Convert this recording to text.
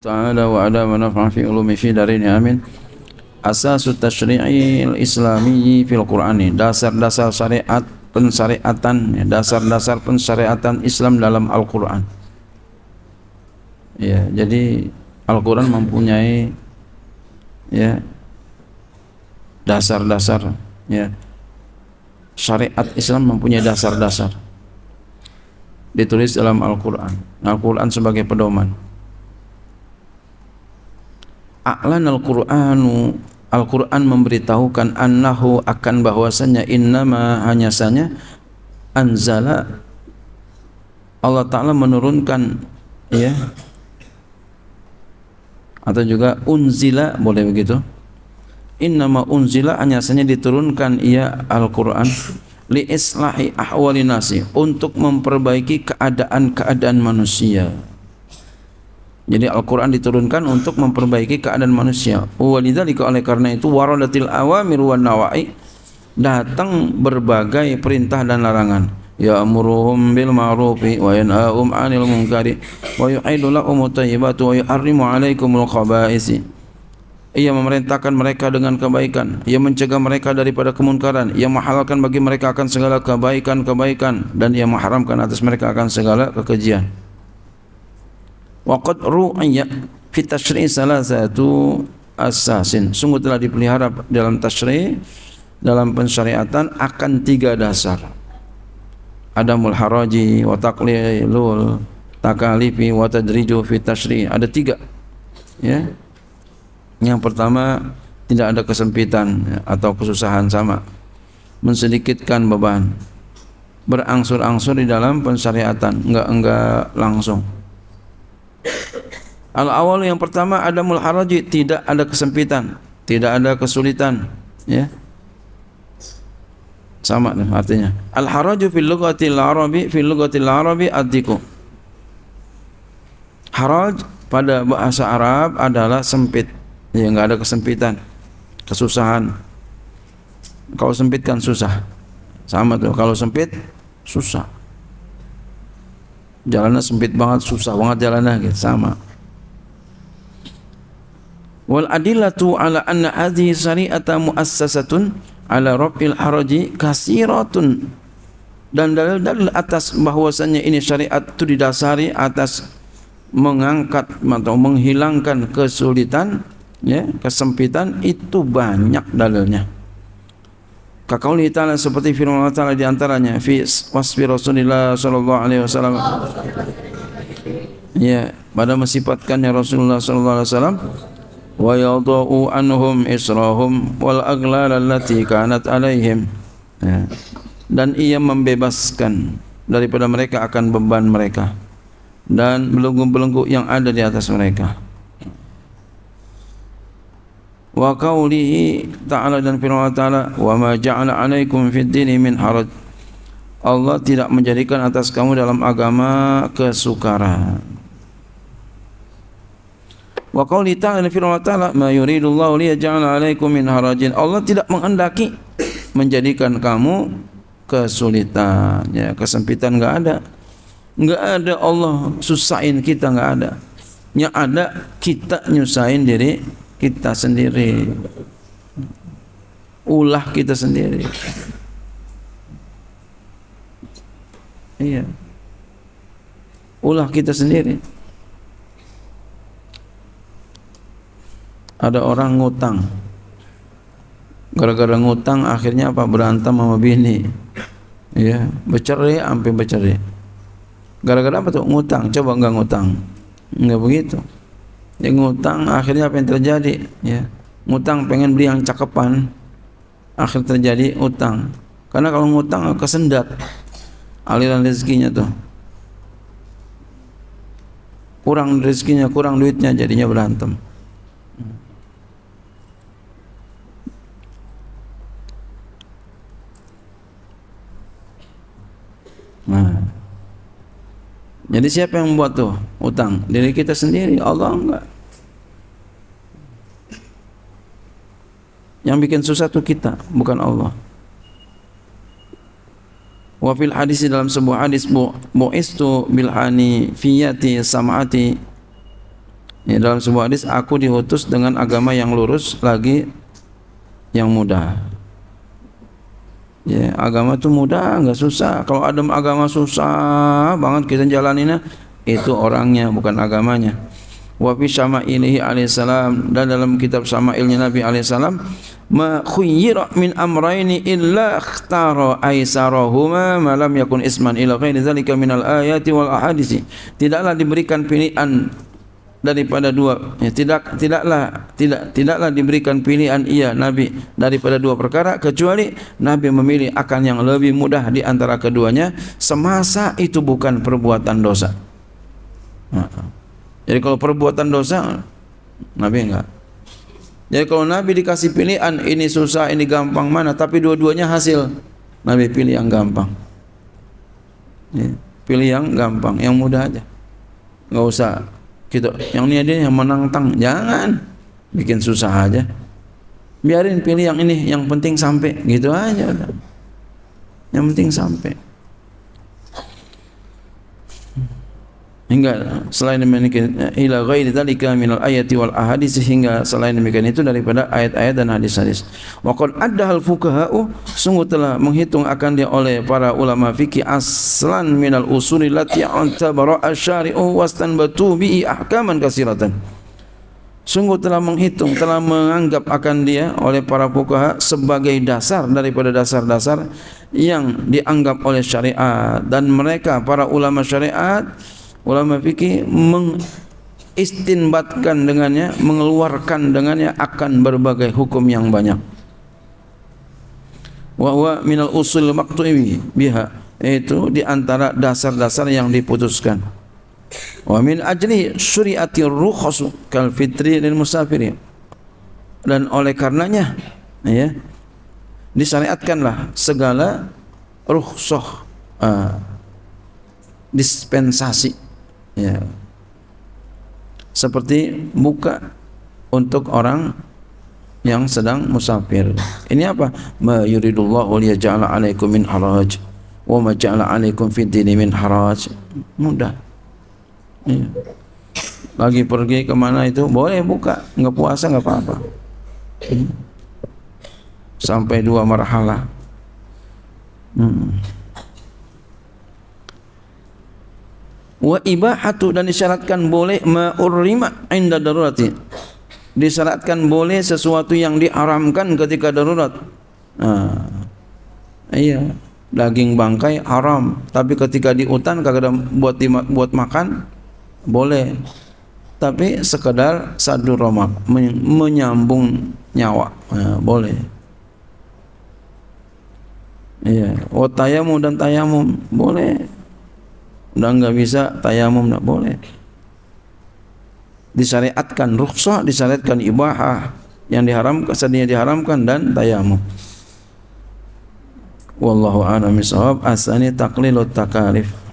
تعالى وعلى ونفع في علوم في دارين آمين Asas tashri'i islami fil Qur'ani ya. dasar-dasar syariat pensyariatan ya. dasar-dasar pensyariatan Islam dalam Al-Qur'an ya jadi Al-Qur'an mempunyai ya dasar-dasar ya syariat Islam mempunyai dasar-dasar ditulis dalam Al-Qur'an Al-Qur'an sebagai pedoman a'lan al-Qur'anu Al-Qur'an memberitahukan annahu akan bahwasanya innama hanya saja anzala Allah taala menurunkan ya atau juga unzila boleh begitu innama unzila hanya diturunkan ia ya, Al-Qur'an li islahi ahwali untuk memperbaiki keadaan-keadaan manusia jadi Al-Quran diturunkan untuk memperbaiki keadaan manusia. Walidhalika oleh karena itu waradatil awamir wan nawai datang berbagai perintah dan larangan. Ya amuruhum bil ma'rufi wa yanha'um 'anil munkari wa yu'idu lahum at-tayyibati wa yuharrimu 'alaikumul khaba'isi. Ia memerintahkan mereka dengan kebaikan Ia mencegah mereka daripada kemunkaran Ia menghalalkan bagi mereka akan segala kebaikan-kebaikan Dan ia mengharamkan atas mereka akan segala kekejian Waqad ru'ya fi tashri' salah satu asasin. Sungguh telah dipelihara dalam tashri' dalam pensyariatan akan tiga dasar. ada haraji wa taqlilul takalifi wa tadriju fi tashri'. Ada tiga. Ya. Yang pertama tidak ada kesempitan atau kesusahan sama. Mensedikitkan beban. Berangsur-angsur di dalam pensyariatan, enggak enggak langsung. Al awal yang pertama ada mulharaji tidak ada kesempitan, tidak ada kesulitan, ya. Sama nih artinya. Al haraju fil lughatil arabi fil lughatil arabi addiku. Haraj pada bahasa Arab adalah sempit. Ya enggak ada kesempitan, kesusahan. Kalau sempit kan susah. Sama tuh kalau sempit susah. jalannya sempit banget susah banget jalannya gitu sama wal adillatu ala anna hadhihi syari'atan muassasatun ala rabbil haraji kasiratun dan dalil-dalil atas bahwasannya ini syariat itu didasari atas mengangkat atau menghilangkan kesulitan ya kesempitan itu banyak dalilnya Kaqauli ta'ala seperti firman Allah ta'ala diantaranya. antaranya fi wasfi Rasulillah sallallahu alaihi wasallam. Ya, pada mensifatkannya Rasulullah sallallahu alaihi wasallam wa yadau anhum israhum wal aghlal allati kanat alaihim. Ya. Dan ia membebaskan daripada mereka akan beban mereka dan belenggu-belenggu yang ada di atas mereka. wa qawlihi ta'ala dan firman Allah ta'ala wa ma ja'ala alaikum fid dini min haraj Allah tidak menjadikan atas kamu dalam agama kesukaran wa qawli ta'ala dan firman Allah ta'ala ma yuridullahu liyaja'ala alaikum min harajin Allah tidak mengendaki menjadikan kamu kesulitan ya kesempitan enggak ada enggak ada Allah susahin kita enggak ada yang ada kita nyusahin diri kita sendiri ulah kita sendiri iya ulah kita sendiri ada orang ngutang gara-gara ngutang akhirnya apa berantem sama bini iya bercerai sampai bercerai gara-gara apa tuh ngutang coba enggak ngutang enggak begitu dia ngutang akhirnya apa yang terjadi ya ngutang pengen beli yang cakepan akhir terjadi utang karena kalau ngutang kesendat aliran rezekinya tuh kurang rezekinya kurang duitnya jadinya berantem Jadi siapa yang membuat tuh utang? Diri kita sendiri, Allah enggak. Yang bikin susah tuh kita, bukan Allah. Wa fil hadis dalam sebuah hadis bu buistu bil hanifiyati sam'ati. Ya, dalam sebuah hadis aku diutus dengan agama yang lurus lagi yang mudah. Ya, agama itu mudah, enggak susah. Kalau ada agama susah banget kita jalaninnya, itu orangnya bukan agamanya. Wa fi sama ilahi alaihissalam dan dalam kitab Samailnya ilnya Nabi alaihissalam ma khuyira min amraini illa ikhtara aisarahuma ma lam yakun isman ila ghairi dzalika min al ayati wal ahadisi tidaklah diberikan pilihan daripada dua ya, tidak tidaklah tidak tidaklah diberikan pilihan ia nabi daripada dua perkara kecuali nabi memilih akan yang lebih mudah di antara keduanya semasa itu bukan perbuatan dosa jadi kalau perbuatan dosa nabi enggak jadi kalau nabi dikasih pilihan ini susah ini gampang mana tapi dua-duanya hasil nabi pilih yang gampang ya, pilih yang gampang yang mudah aja nggak usah gitu yang ini dia yang menantang jangan bikin susah aja biarin pilih yang ini yang penting sampai gitu aja yang penting sampai hingga selain demikian ila ghairi dzalika min al-ayati wal ahadits sehingga selain demikian itu daripada ayat-ayat dan hadis-hadis wa qad addahal fuqaha'u sungguh telah menghitung akan dia oleh para ulama fikih aslan min al-usuli lati antabara asy-syari'u wastanbatu bi ahkaman kasiratan. sungguh telah menghitung telah menganggap akan dia oleh para fuqaha sebagai dasar daripada dasar-dasar yang dianggap oleh syariat dan mereka para ulama syariat ulama fikih mengistinbatkan dengannya mengeluarkan dengannya akan berbagai hukum yang banyak wa min al usul maqtu'i biha itu di antara dasar-dasar yang diputuskan wa min ajli syuriati rukhas kal fitri lil musafir dan oleh karenanya ya disyariatkanlah segala rukhsah uh, dispensasi ya seperti muka untuk orang yang sedang musafir. Ini apa? Ma yuridullahu liyaj'ala 'alaikum min haraj wa ma ja'ala 'alaikum fid dini min haraj. Mudah. Ya. Lagi pergi kemana itu boleh buka, nggak puasa nggak apa-apa. Hmm. Sampai dua marhalah. Hmm. wa ibahatu dan disyaratkan boleh ma'urrima inda darurati disyaratkan boleh sesuatu yang diharamkan ketika darurat nah, iya daging bangkai haram tapi ketika di hutan kagak ada buat buat makan boleh tapi sekedar sadu romak menyambung nyawa nah, boleh iya wa tayamum dan tayamum boleh udah enggak bisa tayamum enggak boleh. Disyariatkan rukhsah, disyariatkan ibahah yang diharam sedianya diharamkan dan tayamum. Wallahu a'lam bishawab. Asani taqlilut takalif.